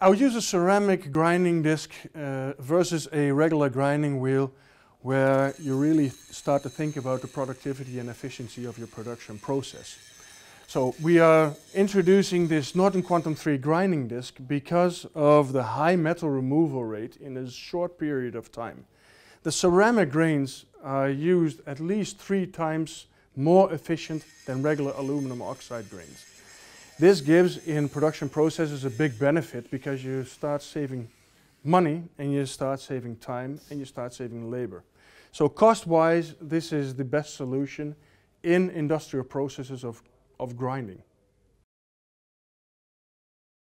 I would use a ceramic grinding disc uh, versus a regular grinding wheel where you really start to think about the productivity and efficiency of your production process. So we are introducing this Norton Quantum 3 grinding disc because of the high metal removal rate in a short period of time. The ceramic grains are used at least three times more efficient than regular aluminum oxide grains. This gives in production processes a big benefit because you start saving money and you start saving time and you start saving labor. So cost-wise, this is the best solution in industrial processes of, of grinding.